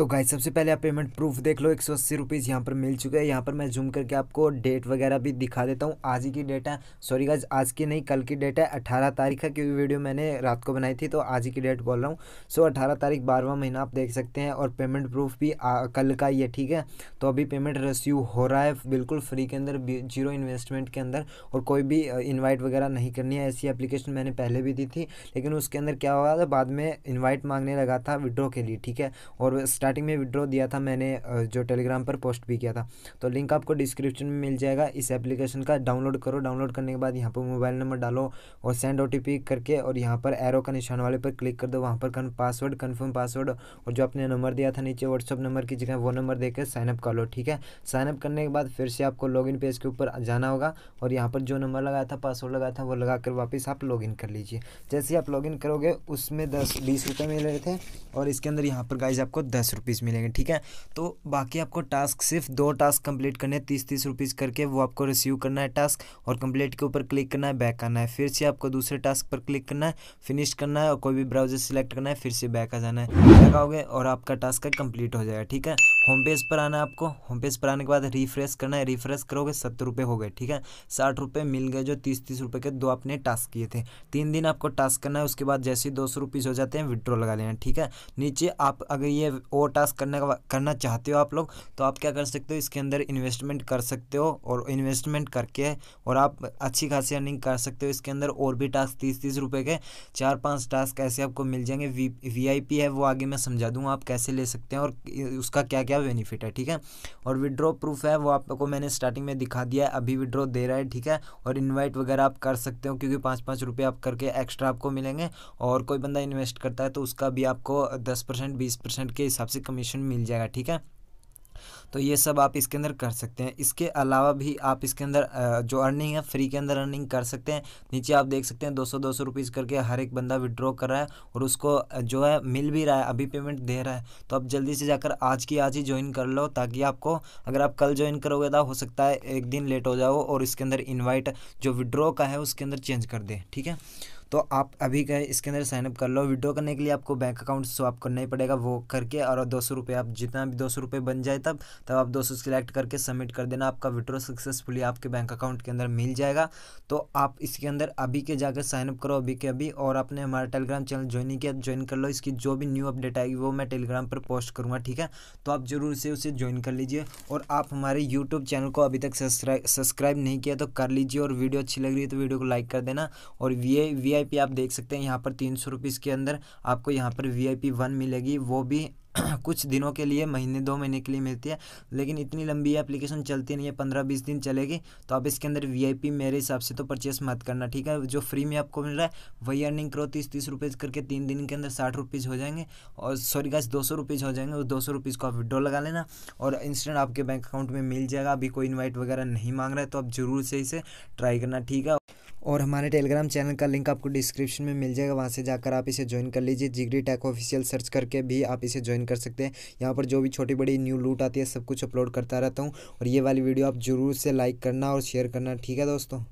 तो गाइज सबसे पहले आप पेमेंट प्रूफ देख लो एक सौ अस्सी रुपीज़ यहाँ पर मिल चुका है यहाँ पर मैं जूम करके आपको डेट वगैरह भी दिखा देता हूँ आज ही की डेट है सॉरी गाइज आज की नहीं कल की डेट है अठारह तारीख है क्योंकि वीडियो मैंने रात को बनाई थी तो आज ही की डेट बोल रहा हूँ सो अठारह तारीख बारहवा महीना आप देख सकते हैं और पेमेंट प्रूफ भी कल का ही है ठीक है तो अभी पेमेंट रिसीव हो रहा है बिल्कुल फ्री के अंदर जीरो इन्वेस्टमेंट के अंदर और कोई भी इन्वाइट वगैरह नहीं करनी है ऐसी एप्लीकेशन मैंने पहले भी दी थी लेकिन उसके अंदर क्या हुआ था बाद में इन्वाइट मांगने लगा था विड्रॉ के लिए ठीक है और स्टार्ट स्टार्टिंग में विड्रॉ दिया था मैंने जो टेलीग्राम पर पोस्ट भी किया था तो लिंक आपको डिस्क्रिप्शन में मिल जाएगा इस एप्लीकेशन का डाउनलोड करो डाउनलोड करने के बाद यहाँ पर मोबाइल नंबर डालो और सेंड ओ करके और यहाँ पर एरो का निशान वाले पर क्लिक कर दो वहाँ पर पासवर्ड कन्फर्म पासवर्ड और जो आपने नंबर दिया था नीचे व्हाट्सअप नंबर की जगह वो नंबर देकर साइनअप कर लो ठीक है साइनअप करने के बाद फिर से आपको लॉगिन पेज के ऊपर जाना होगा और यहाँ पर जो नंबर लगाया था पासवर्ड लगाया था वो लगा कर वापस आप लॉगिन कर लीजिए जैसे ही आप लॉगिन करोगे उसमें दस बीस रुपये मिल रहे थे और इसके अंदर यहाँ पर गाइज आपको दस रुपीज़ मिलेंगे ठीक है तो बाकी आपको टास्क सिर्फ दो टास्क कंप्लीट करने हैं तीस तीस रुपीज़ करके वो आपको रिसीव करना है टास्क और कंप्लीट के ऊपर क्लिक करना है बैक आना है फिर से आपको दूसरे टास्क पर क्लिक करना है फिनिश करना है और कोई भी ब्राउजर सेलेक्ट करना है फिर से बैक आ जाना है बैक आओगे और आपका टास्क कंप्लीट हो जाएगा ठीक है होम पेज पर आना है आपको होम पेज पर आने के बाद रिफ्रेश करना है रिफ्रेश करोगे सत्तर रुपये हो गए ठीक है साठ रुपये मिल गए जो तीस तीस रुपये के दो आपने टास्क किए थे तीन दिन आपको टास्क करना है उसके बाद जैसे ही दो सौ रुपीज़ हो जाते हैं विड्रॉ लगा लेना ठीक है नीचे आप अगर ये और टास्क करने का करना चाहते हो आप लोग तो आप क्या कर सकते हो इसके अंदर इन्वेस्टमेंट कर सकते हो और इन्वेस्टमेंट करके और आप अच्छी खासी अर्निंग कर सकते हो इसके अंदर और भी टास्क तीस तीस रुपये के चार पाँच टास्क ऐसे आपको मिल जाएंगे वी वी है वो आगे मैं समझा दूँगा आप कैसे ले सकते हैं और उसका क्या क्या बेनिफिट है ठीक है और विड्रॉ प्रूफ है वो आपको मैंने स्टार्टिंग में दिखा दिया है अभी विड्रॉ दे रहा है ठीक है और इन्वाइट वगैरह आप कर सकते हो क्योंकि पाँच पाँच रुपये आप करके एक्स्ट्रा आपको मिलेंगे और कोई बंदा इन्वेस्ट करता है तो उसका भी आपको दस परसेंट बीस परसेंट के हिसाब आपसे कमीशन मिल जाएगा ठीक है तो ये सब आप इसके अंदर कर सकते हैं इसके अलावा भी आप इसके अंदर जो अर्निंग है फ्री के अंदर अर्निंग कर सकते हैं नीचे आप देख सकते हैं दो सौ दो सौ रुपीज़ करके हर एक बंदा विड्रॉ कर रहा है और उसको जो है मिल भी रहा है अभी पेमेंट दे रहा है तो आप जल्दी से जाकर आज की आज ही ज्वाइन कर लो ताकि आपको अगर आप कल ज्वाइन करोगे तो हो सकता है एक दिन लेट हो जाओ और इसके अंदर इन्वाइट जो विड्रॉ का है उसके अंदर चेंज कर दे ठीक है तो आप अभी का इसके अंदर साइनअप कर लो विड्रो करने के लिए आपको बैंक अकाउंट स्वाप करना ही पड़ेगा वो करके और दो सौ रुपये आप जितना भी दो सौ रुपये बन जाए तब तब आप दो सौ सिलेक्ट करके सबमिट कर देना आपका विड्रो सक्सेसफुली आपके बैंक अकाउंट के अंदर मिल जाएगा तो आप इसके अंदर अभी के जाकर साइनअप करो अभी के अभी और आपने हमारा टेलीग्राम चैनल ज्वाइन नहीं किया ज्वाइन कर लो इसकी जो भी न्यू अपडेट आएगी वो मैं टेलीग्राम पर पोस्ट करूँगा ठीक है तो आप जरूर से उसे ज्वाइन कर लीजिए और आप हमारे यूट्यूब चैनल को अभी तक सब्सक्राइब नहीं किया तो कर लीजिए और वीडियो अच्छी लग रही है तो वीडियो को लाइक कर देना और वी वी वीआईपी आप देख सकते हैं यहाँ पर तीन सौ रुपीज़ के अंदर आपको यहाँ पर वीआईपी वन मिलेगी वो भी कुछ दिनों के लिए महीने दो महीने के लिए मिलती है लेकिन इतनी लंबी एप्लीकेशन चलती नहीं है पंद्रह बीस दिन चलेगी तो आप इसके अंदर वीआईपी मेरे हिसाब से तो परचेस मत करना ठीक है जो फ्री में आपको मिल रहा है वही अर्निंग करो तीस तीस रुपीज़ करके तीन दिन के अंदर साठ रुपीज़ हो जाएंगे और सॉरी गैस दो सौ रुपीज़ हो जाएंगे उस दो सौ रुपीज़ को आप विड्रॉ लगा लेना और इंस्टेंट आपके बैंक अकाउंट में मिल जाएगा अभी कोई इन्वाइट वगैरह नहीं मांग रहा है तो आप ज़रूर से इसे ट्राई करना ठीक है और हमारे टेलीग्राम चैनल का लिंक आपको डिस्क्रिप्शन में मिल जाएगा वहाँ से जाकर आप इसे ज्वाइन कर लीजिए जिगरी टैक ऑफिशियल सर्च करके भी आप इसे ज्वाइन कर सकते हैं यहाँ पर जो भी छोटी बड़ी न्यू लूट आती है सब कुछ अपलोड करता रहता हूँ और ये वाली वीडियो आप ज़रूर से लाइक करना और शेयर करना ठीक है दोस्तों